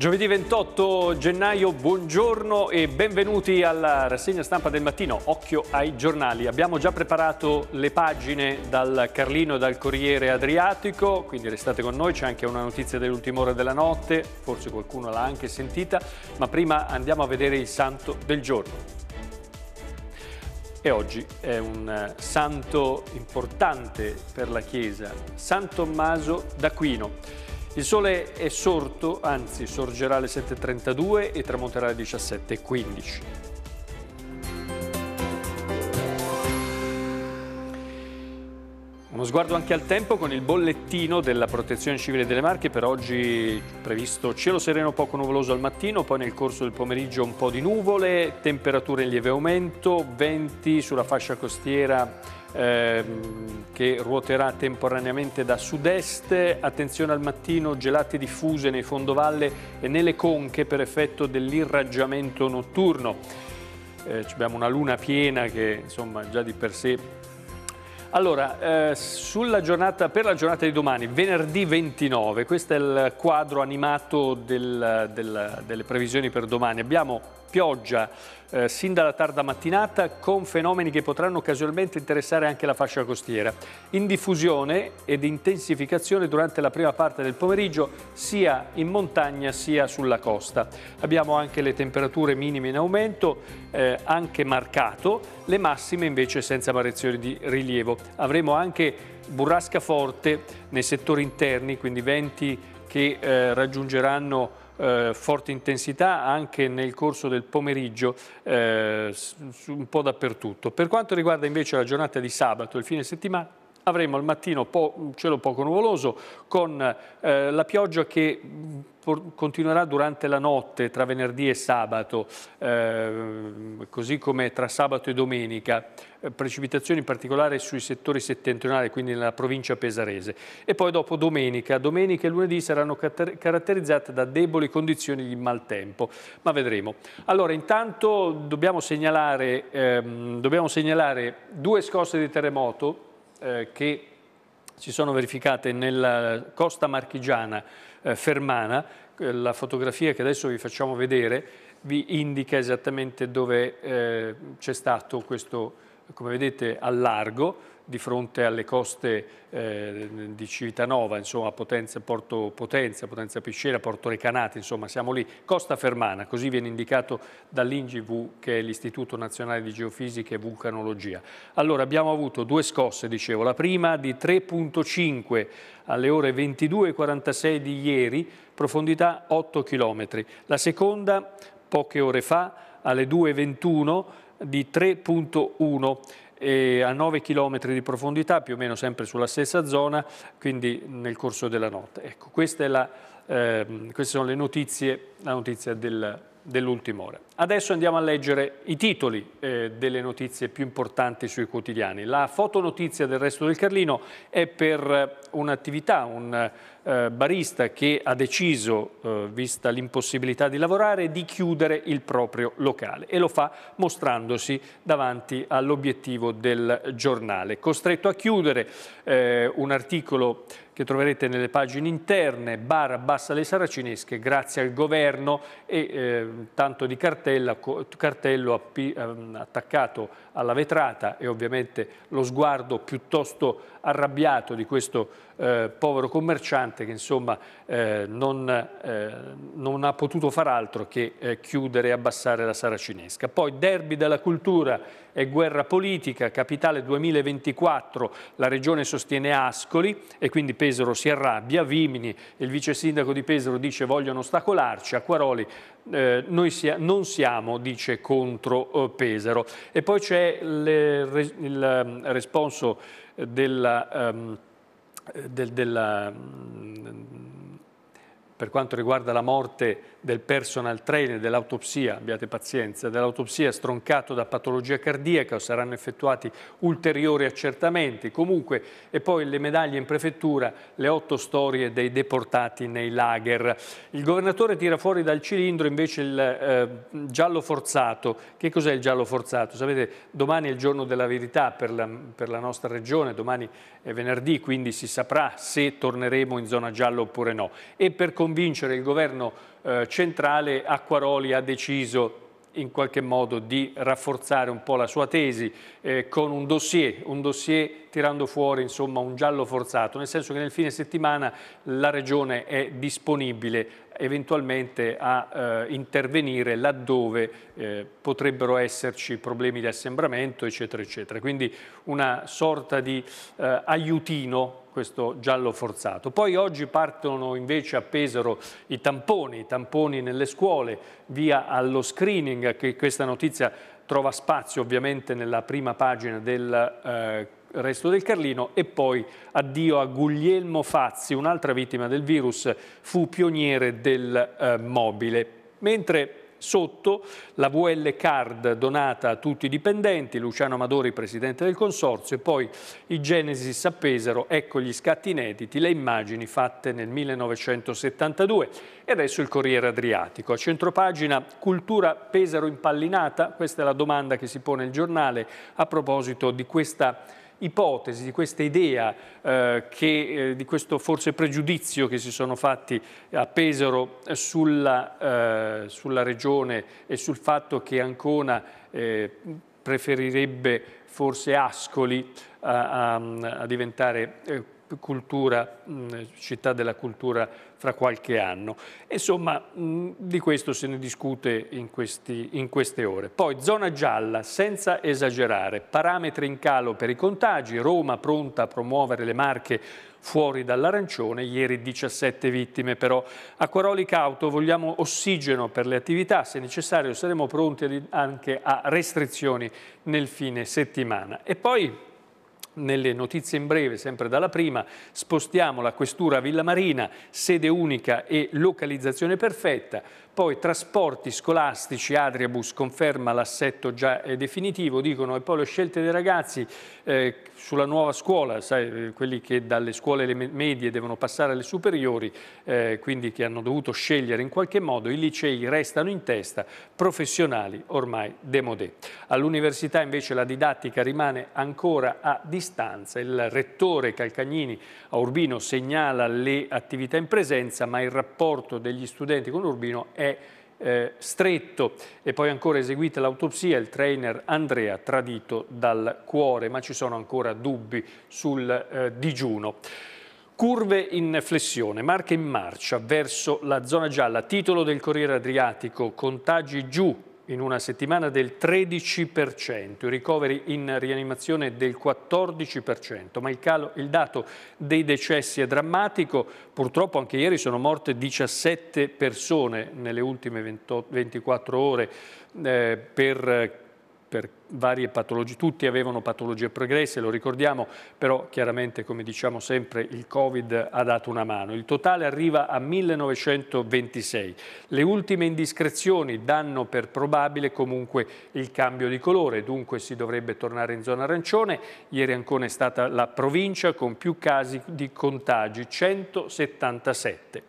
Giovedì 28 gennaio, buongiorno e benvenuti alla rassegna stampa del mattino. Occhio ai giornali. Abbiamo già preparato le pagine dal Carlino e dal Corriere Adriatico, quindi restate con noi, c'è anche una notizia dell'ultima ora della notte, forse qualcuno l'ha anche sentita, ma prima andiamo a vedere il santo del giorno. E oggi è un santo importante per la Chiesa, San Tommaso d'Aquino. Il sole è sorto, anzi sorgerà alle 7.32 e tramonterà alle 17.15. Uno sguardo anche al tempo con il bollettino della protezione civile delle Marche, per oggi previsto cielo sereno poco nuvoloso al mattino, poi nel corso del pomeriggio un po' di nuvole, temperature in lieve aumento, venti sulla fascia costiera ehm, che ruoterà temporaneamente da sud-est. Attenzione al mattino, gelate diffuse nei fondovalle e nelle conche per effetto dell'irraggiamento notturno. Eh, abbiamo una luna piena che insomma già di per sé allora, eh, giornata, per la giornata di domani, venerdì 29, questo è il quadro animato del, del, delle previsioni per domani. Abbiamo pioggia eh, sin dalla tarda mattinata con fenomeni che potranno casualmente interessare anche la fascia costiera. In diffusione ed intensificazione durante la prima parte del pomeriggio sia in montagna sia sulla costa. Abbiamo anche le temperature minime in aumento, eh, anche marcato, le massime invece senza variazioni di rilievo. Avremo anche burrasca forte nei settori interni, quindi venti che eh, raggiungeranno eh, forte intensità anche nel corso del pomeriggio eh, un po' dappertutto. Per quanto riguarda invece la giornata di sabato, il fine settimana, avremo al mattino po cielo poco nuvoloso con eh, la pioggia che mm, continuerà durante la notte tra venerdì e sabato, eh, così come tra sabato e domenica. Eh, precipitazioni in particolare sui settori settentrionali, quindi nella provincia pesarese. E poi dopo domenica, domenica e lunedì saranno caratterizzate da deboli condizioni di maltempo, ma vedremo. Allora intanto dobbiamo segnalare, ehm, dobbiamo segnalare due scosse di terremoto eh, che si sono verificate nella costa marchigiana eh, fermana, eh, la fotografia che adesso vi facciamo vedere vi indica esattamente dove eh, c'è stato questo terremoto come vedete al largo di fronte alle coste eh, di Civitanova, insomma, Potenza, Porto Potenza, Potenza Piscera, Porto Recanati, insomma siamo lì, Costa Fermana, così viene indicato dall'INGV, che è l'Istituto Nazionale di Geofisica e Vulcanologia. Allora abbiamo avuto due scosse, dicevo, la prima di 3.5 alle ore 22.46 di ieri, profondità 8 km, la seconda poche ore fa alle 2.21 di 3.1 e eh, a 9 km di profondità, più o meno sempre sulla stessa zona, quindi nel corso della notte. Ecco, la, eh, queste sono le notizie la notizia del, dell'ultima ora. Adesso andiamo a leggere i titoli eh, delle notizie più importanti sui quotidiani. La fotonotizia del resto del Carlino è per eh, un'attività, un eh, barista che ha deciso, eh, vista l'impossibilità di lavorare, di chiudere il proprio locale e lo fa mostrandosi davanti all'obiettivo del giornale. Costretto a chiudere eh, un articolo che troverete nelle pagine interne, bar abbassa le saracinesche grazie al governo interno e eh, tanto di cartella, cartello app, ehm, attaccato alla vetrata e ovviamente lo sguardo piuttosto arrabbiato di questo eh, povero commerciante che insomma eh, non, eh, non, ha potuto far altro che eh, chiudere e abbassare la saracinesca. Poi derby della cultura e guerra politica, capitale 2024, la regione sostiene Ascoli e quindi Pesaro si arrabbia, Vimini, il vice sindaco di Pesaro dice vogliono ostacolarci, Acquaroli eh, noi sia, non siamo, dice, contro eh, Pesaro. E poi c'è il, ehm, responso della, um, del, della, mm, per quanto riguarda la morte del personal trainer, dell'autopsia, abbiate pazienza, dell'autopsia stroncato da patologia cardiaca, saranno effettuati ulteriori accertamenti, comunque, e poi le medaglie in prefettura, le otto storie dei deportati nei lager. Il governatore tira fuori dal cilindro invece il eh, giallo forzato. Che cos'è il giallo forzato? Sapete, domani è il giorno della verità per la, per la nostra regione, domani è venerdì, quindi si saprà se torneremo in zona gialla oppure no. E per convincere il governo eh, centrale Acquaroli ha deciso in qualche modo di rafforzare un po' la sua tesi eh, con un dossier, un dossier tirando fuori insomma, un giallo forzato, nel senso che nel fine settimana la Regione è disponibile eventualmente a eh, intervenire laddove eh, potrebbero esserci problemi di assembramento eccetera eccetera, quindi una sorta di eh, aiutino questo giallo forzato. Poi oggi partono invece a Pesaro i tamponi, i tamponi nelle scuole, via allo screening, che questa notizia trova spazio ovviamente nella prima pagina del eh, resto del Carlino e poi addio a Guglielmo Fazzi, un'altra vittima del virus, fu pioniere del eh, mobile. Mentre Sotto la VL Card donata a tutti i dipendenti, Luciano Amadori presidente del consorzio e poi i Genesis a Pesaro, ecco gli scatti inediti, le immagini fatte nel 1972. E adesso il Corriere Adriatico. A centropagina cultura Pesaro impallinata, questa è la domanda che si pone il giornale a proposito di questa ipotesi, di questa idea, eh, che, eh, di questo forse pregiudizio che si sono fatti a Pesaro eh, sulla, eh, sulla regione e sul fatto che Ancona eh, preferirebbe forse Ascoli a, a, a diventare cultura, città della cultura fra qualche anno. Insomma, di questo se ne discute in, questi, in queste ore. Poi zona gialla, senza esagerare, parametri in calo per i contagi, Roma pronta a promuovere le marche fuori dall'arancione, ieri 17 vittime però. A Quaroli Cauto vogliamo ossigeno per le attività, se necessario saremo pronti anche a restrizioni nel fine settimana. E poi nelle notizie in breve, sempre dalla prima, spostiamo la questura a Villa Marina, sede unica e localizzazione perfetta, poi trasporti scolastici, Adriabus conferma l'assetto già eh, definitivo, dicono, e poi le scelte dei ragazzi eh, sulla nuova scuola, sai, eh, quelli che dalle scuole medie devono passare alle superiori, eh, quindi che hanno dovuto scegliere in qualche modo, i licei restano in testa, professionali ormai demodè. All'università invece la didattica rimane ancora a distanza distanza. Il rettore Calcagnini a Urbino segnala le attività in presenza, ma il rapporto degli studenti con Urbino è eh, stretto e poi ancora eseguita l'autopsia, il trainer Andrea tradito dal cuore, ma ci sono ancora dubbi sul eh, digiuno. Curve in flessione, marche in marcia verso la zona gialla, titolo del Corriere Adriatico, contagi giù, in una settimana del 13%, i ricoveri in rianimazione del 14%, ma il, calo, il dato dei decessi è drammatico, purtroppo anche ieri sono morte 17 persone nelle ultime 20, 24 ore eh, per per varie patologie, tutti avevano patologie progresse, lo ricordiamo, però chiaramente come diciamo sempre il Covid ha dato una mano. Il totale arriva a 1926. Le ultime indiscrezioni danno per probabile comunque il cambio di colore, dunque si dovrebbe tornare in zona arancione. Ieri ancora è stata la provincia con più casi di contagi, 177.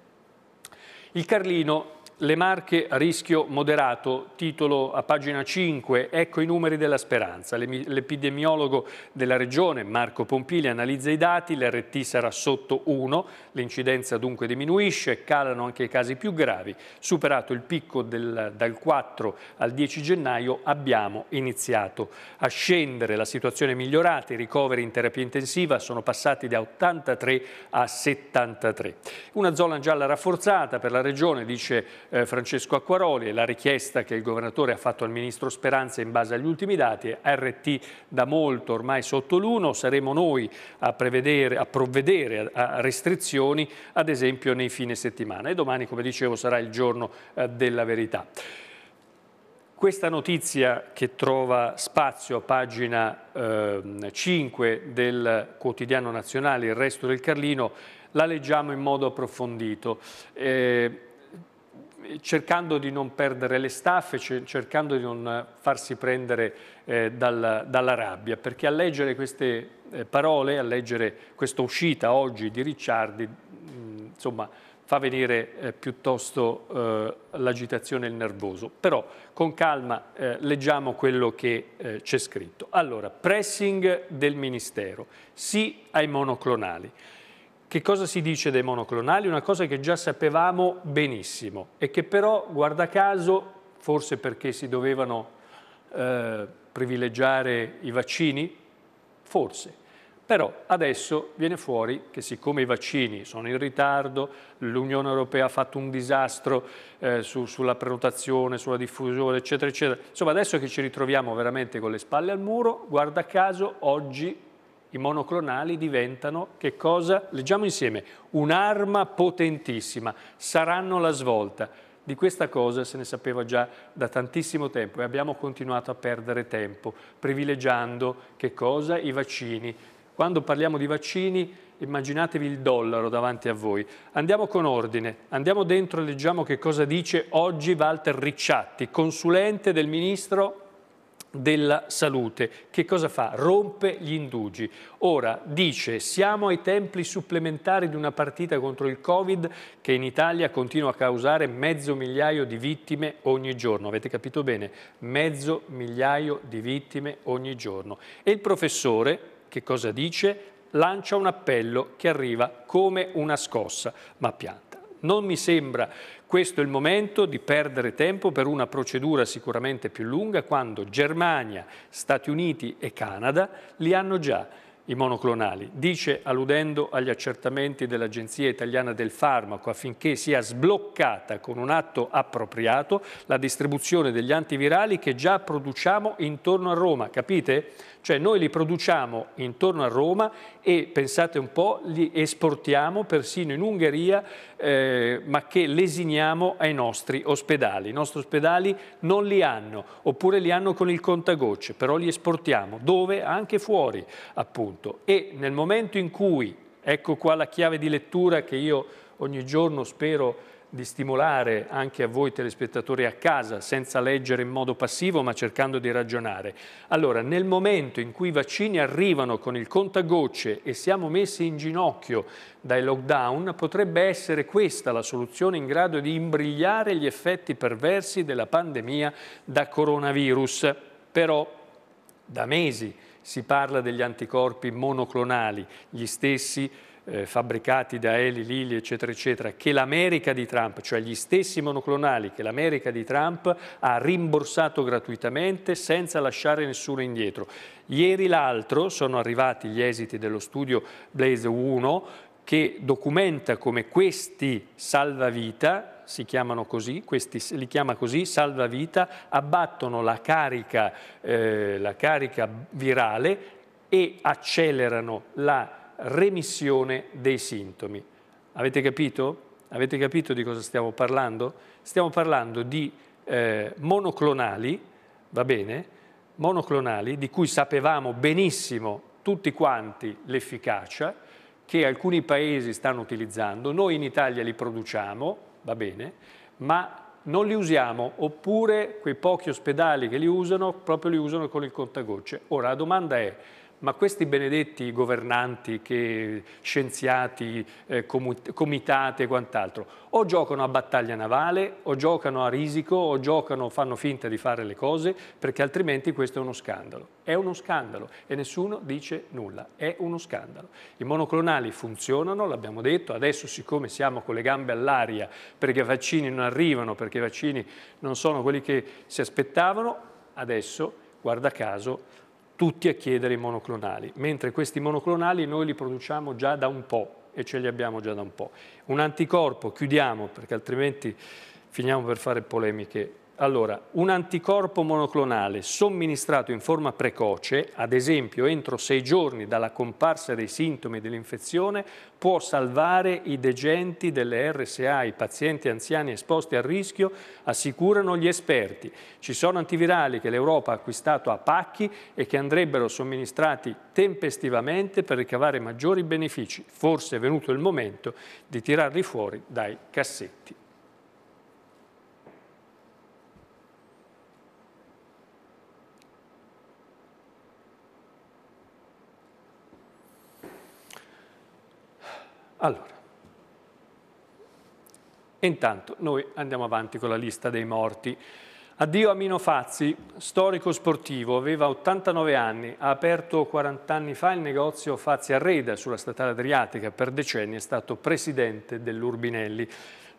Il Carlino le Marche a rischio moderato, titolo a pagina 5, ecco i numeri della speranza. L'epidemiologo della regione Marco Pompili analizza i dati, l'RT sarà sotto 1, l'incidenza dunque diminuisce, calano anche i casi più gravi. Superato il picco del, dal 4 al 10 gennaio abbiamo iniziato a scendere, la situazione è migliorata, i ricoveri in terapia intensiva sono passati da 83 a 73. Una zona gialla rafforzata per la regione, dice eh, Francesco Acquaroli e la richiesta che il governatore ha fatto al ministro Speranza in base agli ultimi dati, RT da molto ormai sotto l'1, saremo noi a, a provvedere a, a, restrizioni ad esempio nei fine settimana e domani come dicevo sarà il giorno eh, della verità. Questa notizia che trova spazio a pagina eh, 5 del quotidiano nazionale Il Resto del Carlino la leggiamo in modo approfondito. Eh, cercando di non perdere le staffe, cercando di non farsi prendere eh, dal, dalla rabbia, perché a leggere queste eh, parole, a leggere questa uscita oggi di Ricciardi, mm, insomma, fa venire eh, piuttosto eh, l'agitazione e il nervoso. Però con calma eh, leggiamo quello che eh, c'è scritto. Allora, pressing del Ministero, sì ai monoclonali. Che cosa si dice dei monoclonali? Una cosa che già sapevamo benissimo e che però, guarda caso, forse perché si dovevano eh, privilegiare i vaccini, forse. Però adesso viene fuori che siccome i vaccini sono in ritardo, l'Unione Europea ha fatto un disastro eh, su, sulla prenotazione, sulla diffusione, eccetera, eccetera. Insomma, adesso che ci ritroviamo veramente con le spalle al muro, guarda caso, oggi i monoclonali diventano, che cosa? Leggiamo insieme, un'arma potentissima, saranno la svolta. Di questa cosa se ne sapeva già da tantissimo tempo e abbiamo continuato a perdere tempo, privilegiando che cosa? I vaccini. Quando parliamo di vaccini immaginatevi il dollaro davanti a voi. Andiamo con ordine, andiamo dentro e leggiamo che cosa dice oggi Walter Ricciatti, consulente del ministro della salute. Che cosa fa? Rompe gli indugi. Ora dice siamo ai tempi supplementari di una partita contro il Covid che in Italia continua a causare mezzo migliaio di vittime ogni giorno. Avete capito bene? Mezzo migliaio di vittime ogni giorno. E il professore che cosa dice? Lancia un appello che arriva come una scossa, ma piano non mi sembra questo il momento di perdere tempo per una procedura sicuramente più lunga quando Germania, Stati Uniti e Canada li hanno già i monoclonali. Dice, alludendo agli accertamenti dell'Agenzia Italiana del Farmaco, affinché sia sbloccata con un atto appropriato la distribuzione degli antivirali che già produciamo intorno a Roma. Capite? Cioè noi li produciamo intorno a Roma e pensate un po', li esportiamo persino in Ungheria, eh, ma che lesiniamo ai nostri ospedali. I nostri ospedali non li hanno, oppure li hanno con il contagocce, però li esportiamo dove? Anche fuori, appunto. E nel momento in cui, ecco qua la chiave di lettura che io ogni giorno spero di stimolare anche a voi telespettatori a casa, senza leggere in modo passivo ma cercando di ragionare. Allora, nel momento in cui i vaccini arrivano con il contagocce e siamo messi in ginocchio dai lockdown, potrebbe essere questa la soluzione in grado di imbrigliare gli effetti perversi della pandemia da coronavirus. Però, da mesi si parla degli anticorpi monoclonali, gli stessi eh, fabbricati da Eli Lilly, eccetera, eccetera, che l'America di Trump, cioè gli stessi monoclonali che l'America di Trump ha rimborsato gratuitamente senza lasciare nessuno indietro. Ieri l'altro sono arrivati gli esiti dello studio Blaze 1 che documenta come questi salvavita si chiamano così, questi li chiama così, salvavita, abbattono la carica, eh, la carica virale e accelerano la remissione dei sintomi. Avete capito? Avete capito di cosa stiamo parlando? Stiamo parlando di eh, monoclonali, va bene, monoclonali di cui sapevamo benissimo tutti quanti l'efficacia, che alcuni paesi stanno utilizzando, noi in Italia li produciamo, va bene, ma non li usiamo, oppure quei pochi ospedali che li usano, proprio li usano con il contagocce. Ora la domanda è, ma questi benedetti governanti, che, scienziati, eh, comitate e quant'altro, o giocano a battaglia navale, o giocano a risico, o giocano, fanno finta di fare le cose, perché altrimenti questo è uno scandalo. È uno scandalo e nessuno dice nulla, è uno scandalo. I monoclonali funzionano, l'abbiamo detto, adesso siccome siamo con le gambe all'aria perché i vaccini non arrivano, perché i vaccini non sono quelli che si aspettavano, adesso, guarda caso, tutti a chiedere i monoclonali, mentre questi monoclonali noi li produciamo già da un po' e ce li abbiamo già da un po'. Un anticorpo, chiudiamo perché altrimenti finiamo per fare polemiche allora, un anticorpo monoclonale somministrato in forma precoce, ad esempio entro sei giorni dalla comparsa dei sintomi dell'infezione, può salvare i degenti delle RSA, i pazienti anziani esposti al rischio, assicurano gli esperti. Ci sono antivirali che l'Europa ha acquistato a pacchi e che andrebbero somministrati tempestivamente per ricavare maggiori benefici. Forse è venuto il momento di tirarli fuori dai cassetti. Allora, intanto noi andiamo avanti con la lista dei morti. Addio a Mino Fazzi, storico sportivo, aveva 89 anni, ha aperto 40 anni fa il negozio Fazzi Arreda sulla statale Adriatica, per decenni è stato presidente dell'Urbinelli.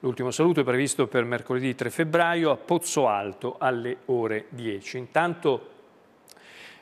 L'ultimo saluto è previsto per mercoledì 3 febbraio a Pozzo Alto alle ore 10. Intanto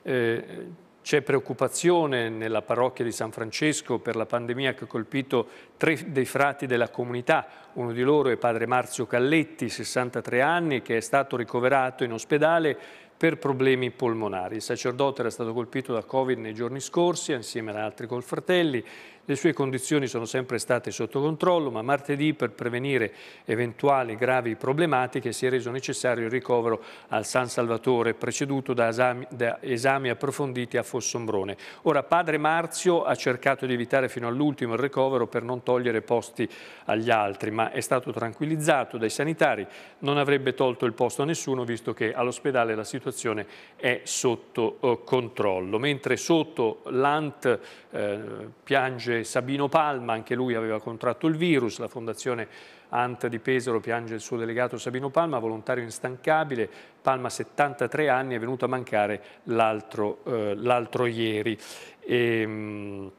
eh, c'è preoccupazione nella parrocchia di San Francesco per la pandemia che ha colpito tre dei frati della comunità. Uno di loro è padre Marzio Calletti, 63 anni, che è stato ricoverato in ospedale per problemi polmonari. Il sacerdote era stato colpito da Covid nei giorni scorsi, insieme ad altri colfratelli. Le sue condizioni sono sempre state sotto controllo, ma martedì per prevenire eventuali gravi problematiche si è reso necessario il ricovero al San Salvatore, preceduto da esami, da esami approfonditi a Fossombrone. Ora padre Marzio ha cercato di evitare fino all'ultimo il ricovero per non togliere posti agli altri, ma è stato tranquillizzato dai sanitari, non avrebbe tolto il posto a nessuno visto che all'ospedale la situazione è sotto eh, controllo. Mentre sotto l'ANT eh, piange Sabino Palma, anche lui aveva contratto il virus, la Fondazione Ant di Pesaro piange il suo delegato Sabino Palma, volontario instancabile, Palma 73 anni, è venuto a mancare l'altro eh, ieri. E, ehm,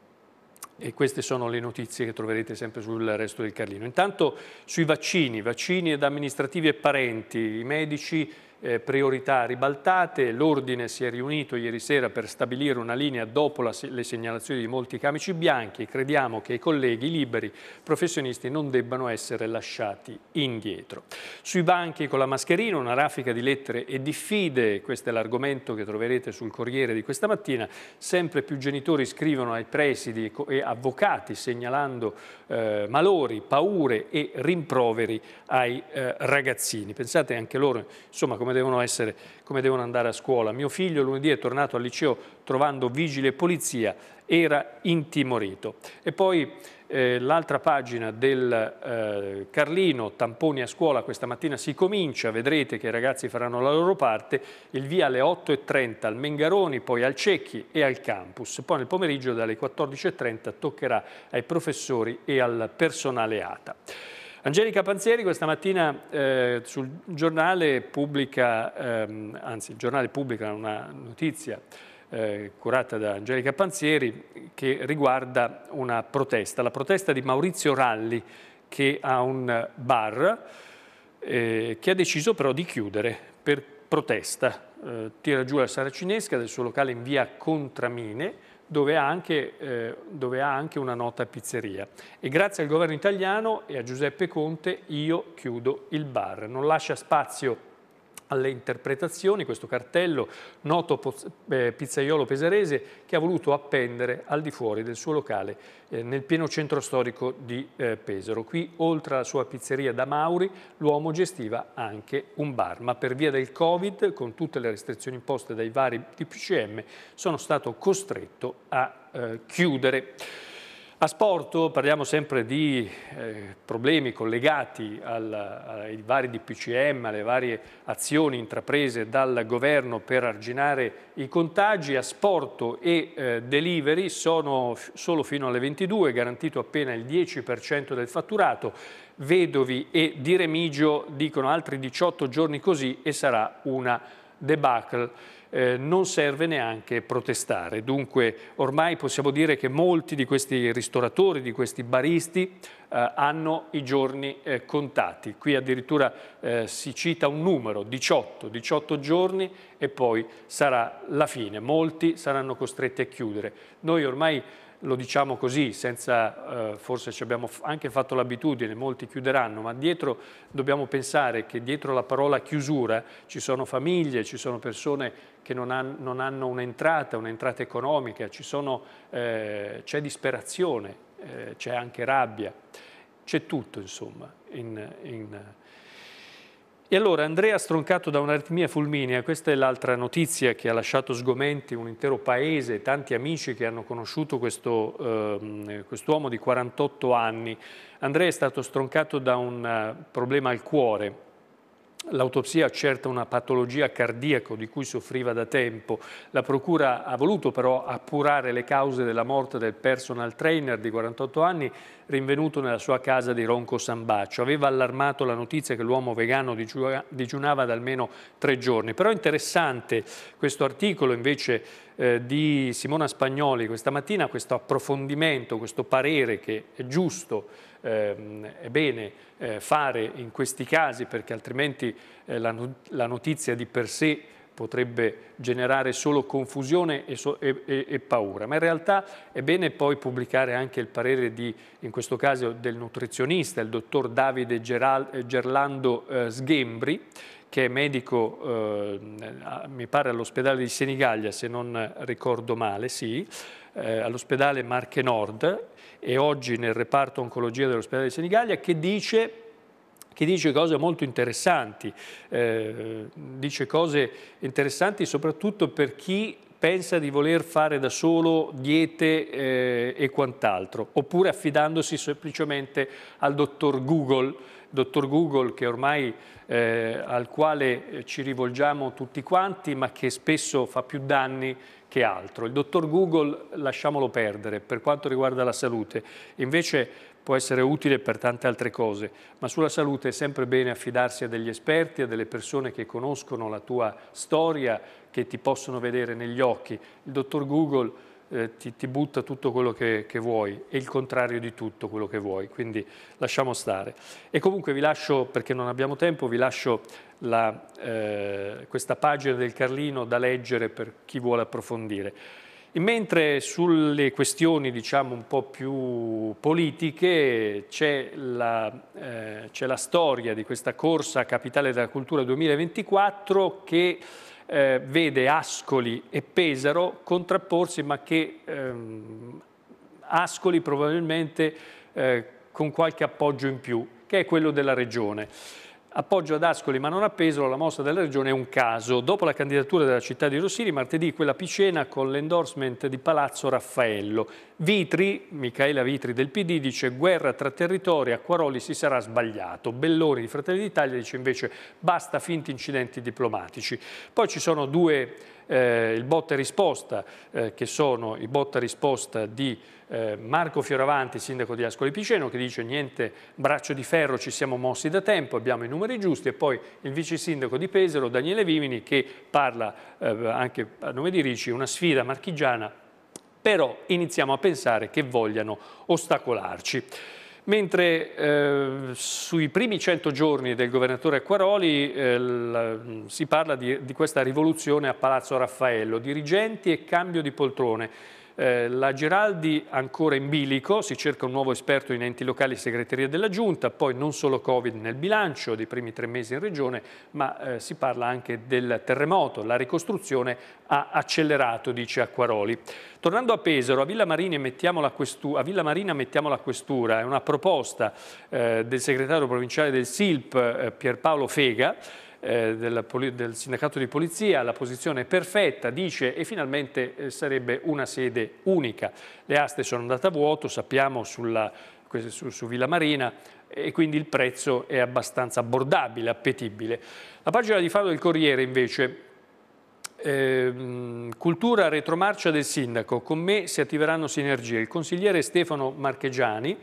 e queste sono le notizie che troverete sempre sul resto del Carlino. Intanto sui vaccini, vaccini ed amministrativi e parenti, i medici eh, priorità ribaltate, l'Ordine si è riunito ieri sera per stabilire una linea dopo la, le segnalazioni di molti camici bianchi e crediamo che i colleghi liberi professionisti non debbano essere lasciati indietro. Sui banchi con la mascherina una raffica di lettere e di fide, questo è l'argomento che troverete sul Corriere di questa mattina, sempre più genitori scrivono ai presidi e avvocati segnalando eh, malori, paure e rimproveri ai eh, ragazzini. Pensate anche loro, insomma, come come devono, essere, come devono andare a scuola. Mio figlio lunedì è tornato al liceo trovando vigile e polizia, era intimorito. E poi eh, l'altra pagina del eh, Carlino, tamponi a scuola, questa mattina si comincia, vedrete che i ragazzi faranno la loro parte, il via alle 8.30 al Mengaroni, poi al Cecchi e al campus. Poi nel pomeriggio dalle 14.30 toccherà ai professori e al personale ATA. Angelica Panzieri questa mattina eh, sul giornale pubblica, ehm, anzi il giornale pubblica una notizia eh, curata da Angelica Panzieri che riguarda una protesta, la protesta di Maurizio Ralli che ha un bar eh, che ha deciso però di chiudere per protesta. Eh, tira giù la saracinesca del suo locale in via Contramine dove ha, anche, eh, dove ha anche una nota pizzeria. E grazie al governo italiano e a Giuseppe Conte io chiudo il bar. Non lascia spazio alle interpretazioni questo cartello, noto eh, pizzaiolo pesarese che ha voluto appendere al di fuori del suo locale eh, nel pieno centro storico di eh, Pesaro. Qui, oltre alla sua pizzeria da Mauri, l'uomo gestiva anche un bar, ma per via del Covid, con tutte le restrizioni imposte dai vari DPCM, sono stato costretto a eh, chiudere. A Sporto parliamo sempre di eh, problemi collegati al, ai vari DPCM, alle varie azioni intraprese dal governo per arginare i contagi. A Sporto e eh, Delivery sono solo fino alle 22, garantito appena il 10% del fatturato. Vedovi e Di Remigio dicono altri 18 giorni così e sarà una debacle. Eh, non serve neanche protestare. Dunque ormai possiamo dire che molti di questi ristoratori, di questi baristi, eh, hanno i giorni eh, contati. Qui addirittura eh, si cita un numero, 18, 18 giorni e poi sarà la fine. Molti saranno costretti a chiudere. Noi ormai lo diciamo così, senza, eh, forse ci abbiamo anche fatto l'abitudine, molti chiuderanno, ma dietro dobbiamo pensare che dietro la parola chiusura ci sono famiglie, ci sono persone che non, han, non hanno un'entrata, un'entrata economica, eh, c'è eh, disperazione, eh, c'è anche rabbia, c'è tutto insomma in, in e allora Andrea stroncato da un'aritmia fulminea, questa è l'altra notizia che ha lasciato sgomenti un intero paese, tanti amici che hanno conosciuto questo eh, quest'uomo di 48 anni. Andrea è stato stroncato da un eh, problema al cuore, L'autopsia accerta una patologia cardiaca di cui soffriva da tempo. La procura ha voluto però appurare le cause della morte del personal trainer di 48 anni rinvenuto nella sua casa di Ronco Sambaccio. Aveva allarmato la notizia che l'uomo vegano digiunava da almeno tre giorni. Però è interessante questo articolo invece eh, di Simona Spagnoli questa mattina, questo approfondimento, questo parere che è giusto eh, è bene eh, fare in questi casi perché altrimenti eh, la, not la, notizia di per sé potrebbe generare solo confusione e, so e, e, e, paura, ma in realtà è bene poi pubblicare anche il parere di, in questo caso, del nutrizionista, il dottor Davide Geral Gerlando eh, Sghembri, che è medico, eh, mi pare, all'ospedale di Senigallia, se non ricordo male, sì, eh, all'ospedale Marche Nord e oggi nel reparto oncologia dell'ospedale di Senigallia che dice che dice cose molto interessanti, eh, dice cose interessanti soprattutto per chi pensa di voler fare da solo diete eh, e quant'altro, oppure affidandosi semplicemente al dottor Google, dottor Google che ormai eh, al quale ci rivolgiamo tutti quanti, ma che spesso fa più danni che altro. Il dottor Google lasciamolo perdere per quanto riguarda la salute, invece può essere utile per tante altre cose, ma sulla salute è sempre bene affidarsi a degli esperti, a delle persone che conoscono la tua storia, che ti possono vedere negli occhi. Il dottor Google eh, ti, ti, butta tutto quello che, che, vuoi, è il contrario di tutto quello che vuoi, quindi lasciamo stare. E comunque vi lascio, perché non abbiamo tempo, vi lascio la, eh, questa pagina del Carlino da leggere per chi vuole approfondire. E mentre sulle questioni diciamo un po' più politiche c'è la, eh, la storia di questa corsa Capitale della Cultura 2024 che eh, vede Ascoli e Pesaro contrapporsi, ma che ehm, Ascoli probabilmente eh, con qualche appoggio in più, che è quello della Regione. Appoggio ad Ascoli ma non a Pesaro, la mossa della Regione è un caso. Dopo la candidatura della città di Rossini, martedì quella Picena con l'endorsement di Palazzo Raffaello. Vitri, Michaela Vitri del PD, dice guerra tra territori, Acquaroli si sarà sbagliato. Belloni di Fratelli d'Italia dice invece basta finti incidenti diplomatici. Poi ci sono due, eh, il botta e risposta, eh, che sono i botta e risposta di eh, Marco Fioravanti, sindaco di Ascoli Piceno, che dice niente braccio di ferro, ci siamo mossi da tempo, abbiamo i numeri giusti, e poi il vice sindaco di Pesaro, Daniele Vimini, che parla eh, anche a nome di Ricci, una sfida marchigiana però iniziamo a pensare che vogliano ostacolarci. Mentre eh, sui primi 100 giorni del governatore Acquaroli eh, si parla di, di questa rivoluzione a Palazzo Raffaello, dirigenti e cambio di poltrone. Eh, la Geraldi ancora in bilico, si cerca un nuovo esperto in enti locali e segreteria della Giunta, poi non solo Covid nel bilancio dei primi tre mesi in regione, ma eh, si parla anche del terremoto, la ricostruzione ha accelerato, dice Acquaroli. Tornando a Pesaro, a Villa, questura, a Villa Marina mettiamo la questura, è una proposta eh, del segretario provinciale del SILP eh, Pierpaolo Fega, eh, del, del sindacato di polizia, la posizione è perfetta, dice, e finalmente eh, sarebbe una sede unica. Le aste sono andate a vuoto, sappiamo sulla, su, su Villa Marina, e quindi il prezzo è abbastanza abbordabile, appetibile. La pagina di Fado del Corriere invece ehm, cultura retromarcia del sindaco, con me si attiveranno sinergie. Il consigliere Stefano Marchegiani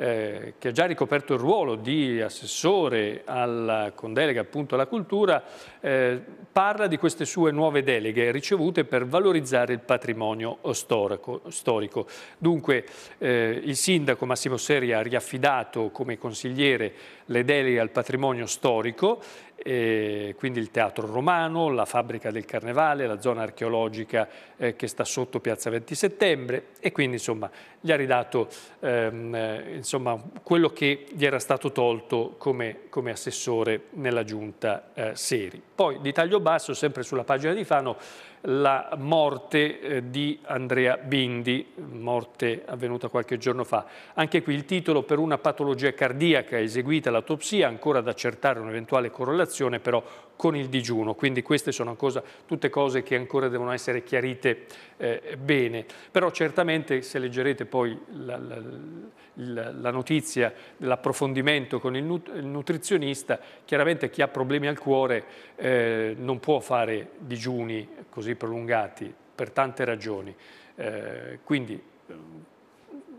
eh, che ha già ricoperto il ruolo di assessore alla, con delega appunto alla cultura, eh, parla di queste sue nuove deleghe ricevute per valorizzare il patrimonio storico. storico. Dunque eh, il sindaco Massimo Seri ha riaffidato come consigliere le deleghe al patrimonio storico, eh, quindi il Teatro Romano, la Fabbrica del Carnevale, la zona archeologica eh, che sta sotto Piazza 20 Settembre e quindi insomma gli ha ridato ehm, eh, insomma, quello che gli era stato tolto come, come assessore nella giunta eh, Seri. Poi di taglio basso, sempre sulla pagina di Fano, la morte eh, di Andrea Bindi, morte avvenuta qualche giorno fa. Anche qui il titolo per una patologia cardiaca eseguita l'autopsia, ancora ad accertare un'eventuale correlazione, però con il digiuno, quindi queste sono cosa, tutte cose che ancora devono essere chiarite eh, bene, però certamente se leggerete poi la, la, la, la notizia dell'approfondimento con il, nut, il, nutrizionista, chiaramente chi ha problemi al cuore eh, non può fare digiuni così prolungati per tante ragioni, eh, quindi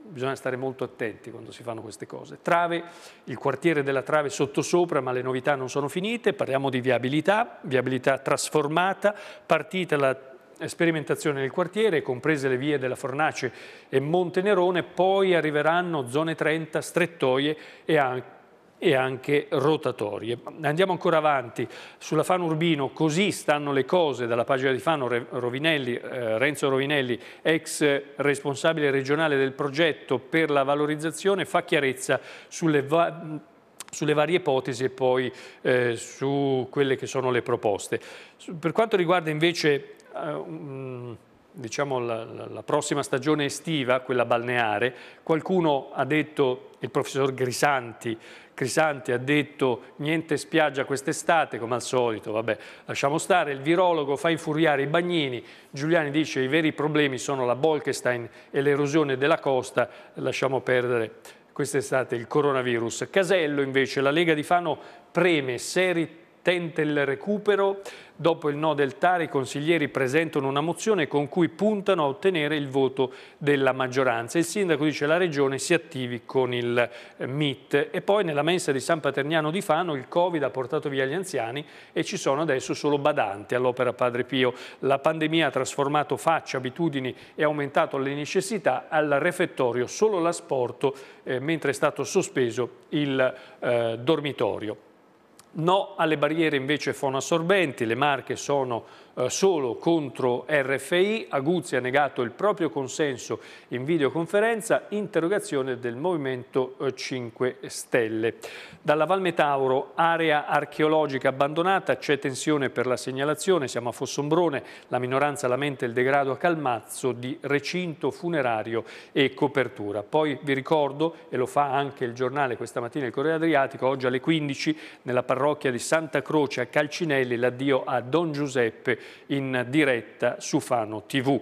bisogna stare molto attenti quando si fanno queste cose. Trave, il quartiere della Trave sottosopra, ma le novità non sono finite, parliamo di viabilità, viabilità trasformata, partita la sperimentazione del quartiere, comprese le vie della Fornace e Montenerone, poi arriveranno zone 30, strettoie e anche e anche rotatorie. Andiamo ancora avanti, sulla Fano Urbino così stanno le cose, dalla pagina di Fano Rovinelli, eh, Renzo Rovinelli, ex responsabile regionale del progetto per la valorizzazione, fa chiarezza sulle va sulle varie ipotesi e poi eh, su quelle che sono le proposte. Per quanto riguarda invece eh, um, diciamo la, la, prossima stagione estiva, quella balneare, qualcuno ha detto, il professor Grisanti, Crisanti ha detto niente spiaggia quest'estate, come al solito, vabbè, lasciamo stare, il virologo fa infuriare i bagnini, Giuliani dice i veri problemi sono la Bolkestein e l'erosione della costa, lasciamo perdere quest'estate il coronavirus. Casello invece, la Lega di Fano preme, seri tente il recupero, Dopo il no del TAR i consiglieri presentano una mozione con cui puntano a ottenere il voto della maggioranza. Il sindaco dice che la regione si attivi con il eh, MIT e poi nella mensa di San Paterniano di Fano il Covid ha portato via gli anziani e ci sono adesso solo badanti all'opera Padre Pio. La pandemia ha trasformato facce, abitudini e aumentato le necessità al refettorio, solo l'asporto eh, mentre è stato sospeso il eh, dormitorio. No alle barriere invece fonoassorbenti, le marche sono eh, solo contro RFI, Aguzzi ha negato il proprio consenso in videoconferenza, interrogazione del Movimento 5 eh, Stelle. Dalla Valmetauro, area archeologica abbandonata, c'è tensione per la segnalazione, siamo a Fossombrone, la minoranza lamenta il degrado a Calmazzo di recinto funerario e copertura. Poi vi ricordo, e lo fa anche il giornale questa mattina, il Corriere Adriatico, oggi alle 15 nella parrocchia di Santa Croce a Calcinelli l'addio a Don Giuseppe in diretta su Fano TV.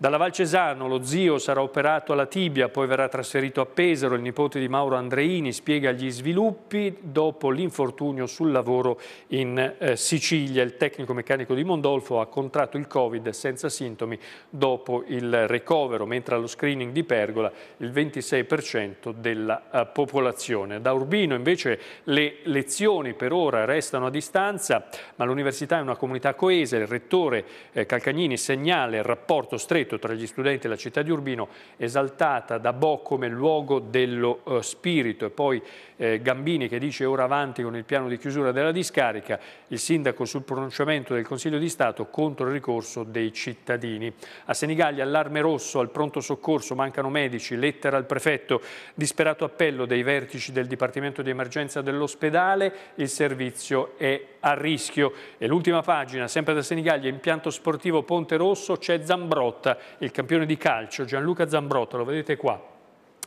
Dalla Valcesano lo zio sarà operato alla tibia, poi verrà trasferito a Pesaro, il nipote di Mauro Andreini spiega gli sviluppi dopo l'infortunio sul lavoro in eh, Sicilia. Il tecnico meccanico di Mondolfo ha contratto il Covid senza sintomi dopo il ricovero, mentre allo screening di Pergola il 26% della eh, popolazione. Da Urbino invece le lezioni per ora restano a distanza, ma l'università è una comunità coesa, il rettore eh, Calcagnini segnala il rapporto stretto rispetto tra gli studenti la città di Urbino, esaltata da Bo come luogo dello eh, spirito e poi eh, Gambini che dice ora avanti con il piano di chiusura della discarica, il sindaco sul pronunciamento del Consiglio di Stato contro il ricorso dei cittadini. A Senigallia allarme rosso, al pronto soccorso mancano medici, lettera al prefetto, disperato appello dei vertici del Dipartimento di Emergenza dell'ospedale, il servizio è a rischio. E l'ultima pagina, sempre da Senigallia, impianto sportivo Ponte Rosso, c'è Zambrotta, il campione di calcio Gianluca Zambrotta, lo vedete qua,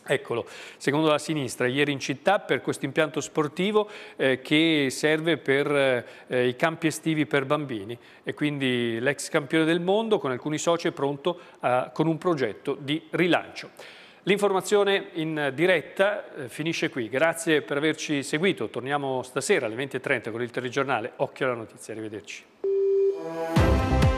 Eccolo, secondo la sinistra, ieri in città per questo impianto sportivo eh, che serve per eh, i campi estivi per bambini e quindi l'ex campione del mondo con alcuni soci è pronto eh, con un progetto di rilancio. L'informazione in diretta eh, finisce qui, grazie per averci seguito, torniamo stasera alle 20.30 con il telegiornale, occhio alla notizia, arrivederci.